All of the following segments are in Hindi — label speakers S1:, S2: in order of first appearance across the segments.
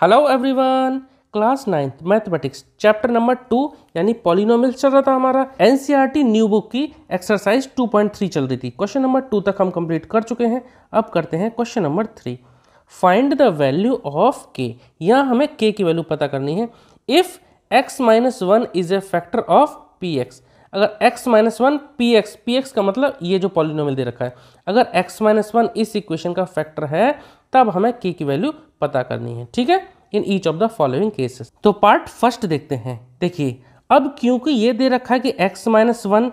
S1: hello everyone class ninth mathematics chapter number two यानी पॉलिनोमियल चल रहा था हमारा एनसीईआरटी न्यू बुक की एक्सरसाइज 2.3 चल रही थी क्वेश्चन नंबर टू तक हम कंप्लीट कर चुके हैं अब करते हैं question number three find the value of k यहाँ हमें के की वैल्यू पता करनी है if x minus one is a factor of p x अगर x minus one p x p x का मतलब ये जो पॉलिनोमियल दे रखा है अगर x माइनस वन इस इक्वेशन का फैक्टर है तब हमें k की वैल्यू पता करनी है ठीक है in each of the following cases तो पार्ट फर्स्ट देखते हैं देखिए अब क्योंकि ये दे रखा है कि x माइनस वन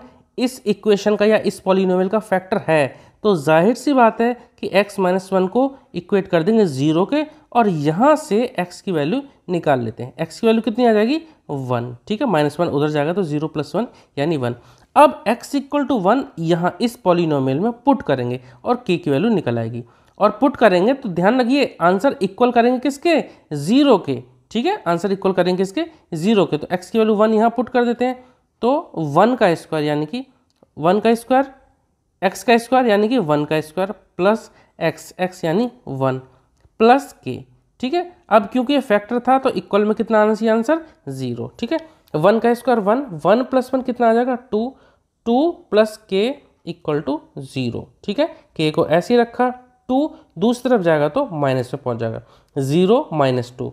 S1: इस इक्वेशन का या इस पॉलिनोमल का फैक्टर है तो जाहिर सी बात है कि x माइनस वन को इक्वेट कर देंगे ज़ीरो के और यहाँ से x की वैल्यू निकाल लेते हैं x की वैल्यू कितनी आ जाएगी वन ठीक है माइनस वन उधर जाएगा तो ज़ीरो प्लस वन यानी वन अब x इक्वल टू वन यहाँ इस पॉलिनोमियल में पुट करेंगे और k की वैल्यू निकल आएगी और पुट करेंगे तो ध्यान रखिए आंसर इक्वल करेंगे किसके ज़ीरो के ठीक है आंसर इक्वल करेंगे किसके जीरो के तो एक्स की वैल्यू वन यहाँ पुट कर देते हैं तो वन का स्क्वायर यानी कि वन का स्क्वायर एक्स का स्क्वायर यानी कि वन का स्क्वायर प्लस एक्स एक्स यानी वन प्लस के ठीक है अब क्योंकि फैक्टर था तो इक्वल में कितना आना चाहिए आंसर जीरो ठीक है वन का square one one plus one कितना आ जाएगा two two plus k equal to zero ठीक है के को ऐसे ही रखा टू दूसरी तरफ जाएगा तो माइनस में पहुंच जाएगा जीरो माइनस टू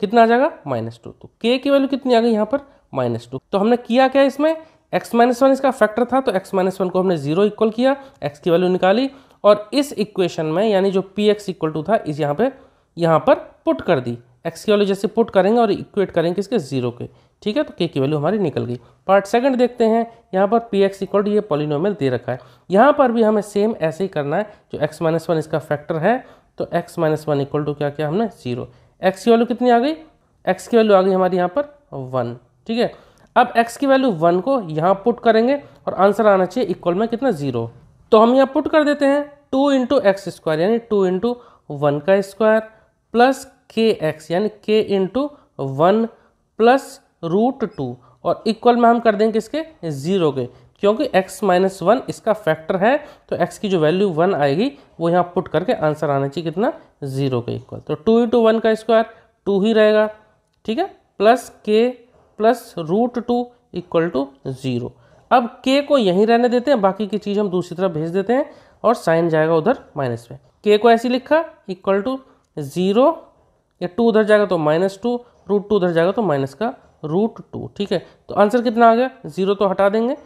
S1: कितना आ जाएगा माइनस टू तो के की वैल्यू कितनी आ गई यहाँ पर माइनस टू तो हमने किया क्या इसमें एक्स माइनस वन इसका फैक्टर था तो एक्स माइनस वन को हमने जीरो इक्वल किया एक्स की वैल्यू निकाली और इस इक्वेशन में यानी जो पी एक्स इक्वल टू था इस यहाँ पे यहाँ पर पुट कर दी एक्स की वैल्यू जैसे पुट करेंगे और इक्वेट करेंगे इसके जीरो के ठीक है तो के की वैल्यू हमारी निकल गई पार्ट सेकंड देखते हैं यहाँ पर पी एक्स इक्वल टू ये पॉलिनोमियल दे रखा है यहाँ पर भी हमें सेम ऐसे ही करना है जो एक्स माइनस वन इसका फैक्टर है तो x minus one equal to क्या किया हमने जीरो एक्स की वैल्यू कितनी आ गई एक्स की वैल्यू आ गई हमारी यहाँ पर वन ठीक है अब x की वैल्यू वन को यहाँ पुट करेंगे और आंसर आना चाहिए इक्वल में कितना जीरो तो हम यहाँ पुट कर देते हैं टू इंटू एक्स स्क्वायर यानी टू इंटू वन का स्क्वायर प्लस के एक्स यानी k into one plus root two और इक्वल में हम कर देंगे इसके ज़ीरो के क्योंकि x माइनस वन इसका फैक्टर है तो x की जो वैल्यू वन आएगी वो यहाँ पुट करके आंसर आना चाहिए कितना ज़ीरो के इक्वल तो टू इंटू वन का स्क्वायर टू ही रहेगा ठीक है plus k plus root two equal to zero अब के को यहीं रहने देते हैं बाकी की चीज़ हम दूसरी तरफ भेज देते हैं और साइन जाएगा उधर माइनस में के को ऐसे लिखा इक्वल टू ज़ीरो या टू उधर जाएगा तो माइनस टू रूट टू उधर जाएगा तो माइनस का रूट टू ठीक है तो आंसर कितना आ गया ज़ीरो तो हटा देंगे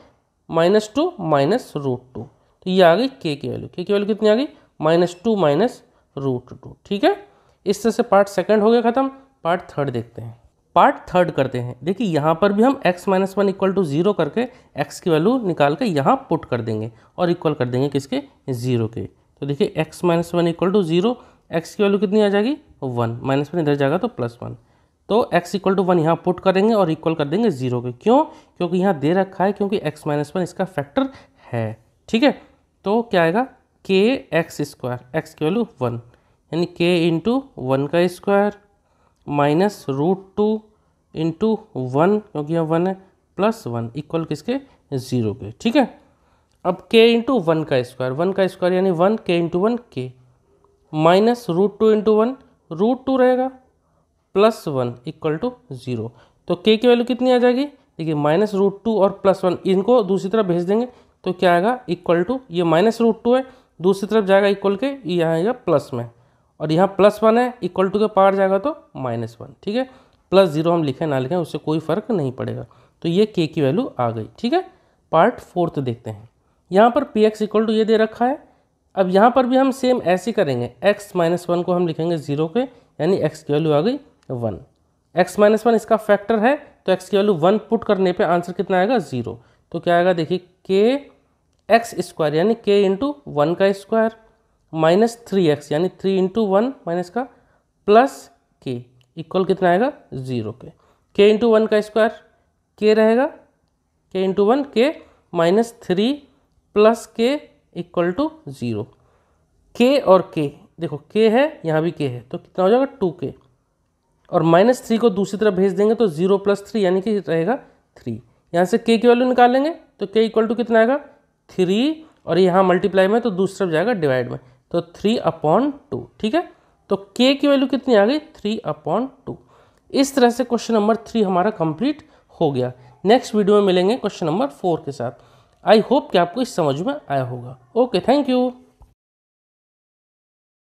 S1: minus two minus root two तो ये आ गई के की वैल्यू के की वैल्यू कितनी आ गई minus two minus root two ठीक है इस तरह से पार्ट सेकेंड हो गया ख़त्म पार्ट थर्ड देखते हैं पार्ट थर्ड करते हैं देखिए यहाँ पर भी हम x minus one equal to zero करके x की वैल्यू निकाल के यहाँ पुट कर देंगे और इक्वल कर देंगे किसके ज़ीरो के तो देखिए x minus one equal to zero x की वैल्यू कितनी आ जाएगी वन माइनस वन इधर जाएगा तो प्लस वन तो x इक्वल टू वन यहाँ पुट करेंगे और इक्वल कर देंगे जीरो के क्यों क्योंकि यहाँ दे रखा है क्योंकि x माइनस वन इसका फैक्टर है ठीक है तो क्या आएगा के एक्स स्क्वायर एक्स की वैल्यू वन यानी के इंटू वन का square minus root two into one क्योंकि यहाँ वन है प्लस वन इक्वल किसके ज़ीरो के ठीक है अब के इंटू वन का स्क्वायर वन का स्क्वायर यानी वन के इंटू वन के minus root two into one root two रहेगा plus one equal to zero तो के की वैल्यू कितनी आ जाएगी देखिए माइनस रूट टू और प्लस वन इनको दूसरी तरफ भेज देंगे तो क्या आएगा इक्वल टू ये माइनस रूट टू है दूसरी तरफ जाएगा इक्वल के ये आएगा प्लस में और यहाँ प्लस वन है इक्वल टू के पावर जाएगा तो माइनस वन ठीक है प्लस जीरो हम लिखें ना लिखें उससे कोई फ़र्क नहीं पड़ेगा तो ये के की वैल्यू आ गई ठीक है पार्ट फोर्थ देखते हैं यहाँ पर पी एक्स इक्वल टू ये दे रखा है अब यहाँ पर भी हम सेम ऐसे करेंगे एक्स माइनस वन को हम लिखेंगे जीरो के यानी एक्स की वैल्यू आ गई वन एक्स माइनस वन इसका फैक्टर है तो एक्स की वैल्यू वन पुट करने पे आंसर कितना आएगा ज़ीरो तो क्या आएगा देखिए के एक्स स्क्वायर यानी के इंटू वन का स्क्वायर माइनस थ्री एक्स यानी थ्री इंटू वन माइनस का प्लस के इक्वल कितना आएगा जीरो के के इंटू वन का स्क्वायर के रहेगा के इंटू वन के minus three plus k equal to zero के और के देखो के है यहाँ भी के है तो कितना हो जाएगा टू के और माइनस थ्री को दूसरी तरफ भेज देंगे तो जीरो प्लस थ्री यानी कि रहेगा थ्री यहाँ से के की वैल्यू निकालेंगे तो के इक्वल टू कितना आएगा थ्री और यहाँ मल्टीप्लाई में तो दूसरी तरफ जाएगा डिवाइड में तो थ्री अपॉन टू ठीक है तो के की वैल्यू कितनी आ गई थ्री अपॉन टू इस तरह से क्वेश्चन नंबर थ्री हमारा कंप्लीट हो गया नेक्स्ट वीडियो में मिलेंगे क्वेश्चन नंबर फोर के साथ आई होप कि आपको इस समझ में आया होगा ओके थैंक यू